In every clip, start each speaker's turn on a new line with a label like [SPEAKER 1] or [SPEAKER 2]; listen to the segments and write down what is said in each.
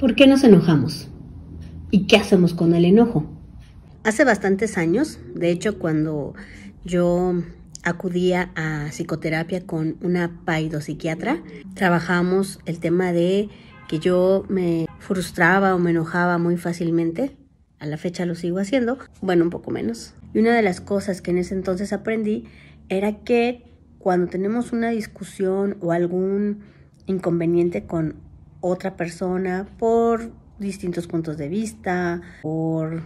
[SPEAKER 1] ¿Por qué nos enojamos? ¿Y qué hacemos con el enojo? Hace bastantes años, de hecho cuando yo acudía a psicoterapia con una psiquiatra, trabajamos el tema de que yo me frustraba o me enojaba muy fácilmente. A la fecha lo sigo haciendo, bueno, un poco menos. Y una de las cosas que en ese entonces aprendí era que cuando tenemos una discusión o algún inconveniente con otra persona por distintos puntos de vista, por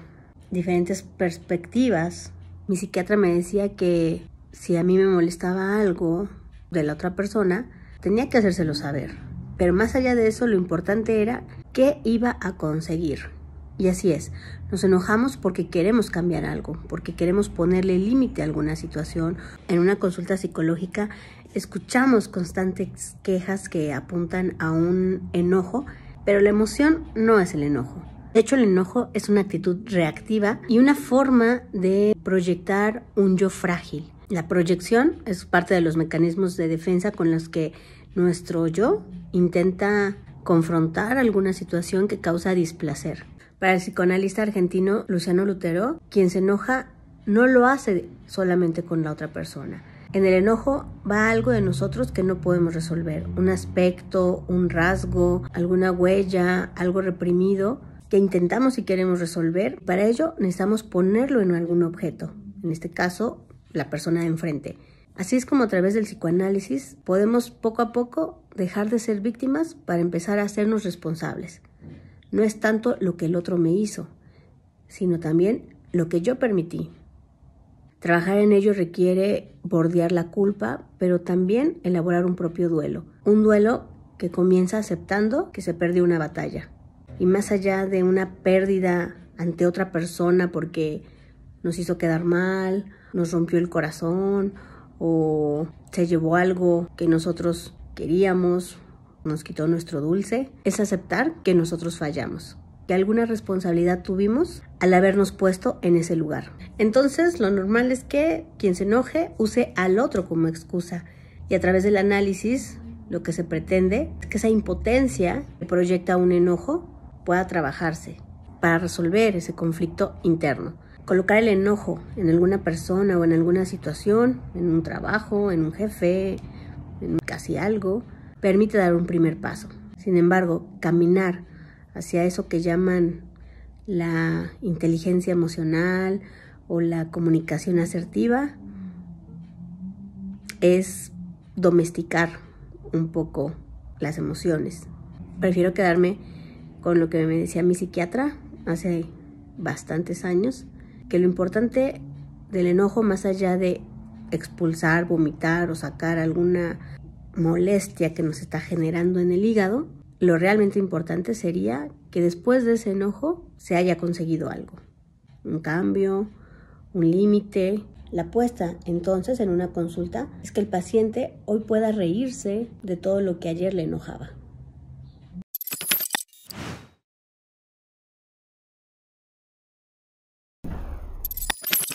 [SPEAKER 1] diferentes perspectivas. Mi psiquiatra me decía que si a mí me molestaba algo de la otra persona, tenía que hacérselo saber. Pero más allá de eso, lo importante era qué iba a conseguir, y así es, nos enojamos porque queremos cambiar algo, porque queremos ponerle límite a alguna situación. En una consulta psicológica escuchamos constantes quejas que apuntan a un enojo, pero la emoción no es el enojo. De hecho, el enojo es una actitud reactiva y una forma de proyectar un yo frágil. La proyección es parte de los mecanismos de defensa con los que nuestro yo intenta confrontar alguna situación que causa displacer. Para el psicoanalista argentino Luciano Lutero, quien se enoja no lo hace solamente con la otra persona. En el enojo va algo de nosotros que no podemos resolver, un aspecto, un rasgo, alguna huella, algo reprimido que intentamos y queremos resolver. Para ello necesitamos ponerlo en algún objeto, en este caso la persona de enfrente. Así es como a través del psicoanálisis podemos poco a poco dejar de ser víctimas para empezar a hacernos responsables no es tanto lo que el otro me hizo, sino también lo que yo permití. Trabajar en ello requiere bordear la culpa, pero también elaborar un propio duelo. Un duelo que comienza aceptando que se perdió una batalla. Y más allá de una pérdida ante otra persona porque nos hizo quedar mal, nos rompió el corazón o se llevó algo que nosotros queríamos nos quitó nuestro dulce, es aceptar que nosotros fallamos, que alguna responsabilidad tuvimos al habernos puesto en ese lugar. Entonces, lo normal es que quien se enoje use al otro como excusa y a través del análisis lo que se pretende es que esa impotencia que proyecta un enojo pueda trabajarse para resolver ese conflicto interno. Colocar el enojo en alguna persona o en alguna situación, en un trabajo, en un jefe, en casi algo, permite dar un primer paso. Sin embargo, caminar hacia eso que llaman la inteligencia emocional o la comunicación asertiva es domesticar un poco las emociones. Prefiero quedarme con lo que me decía mi psiquiatra hace bastantes años, que lo importante del enojo, más allá de expulsar, vomitar o sacar alguna molestia que nos está generando en el hígado, lo realmente importante sería que después de ese enojo se haya conseguido algo, un cambio, un límite. La apuesta entonces en una consulta es que el paciente hoy pueda reírse de todo lo que ayer le enojaba.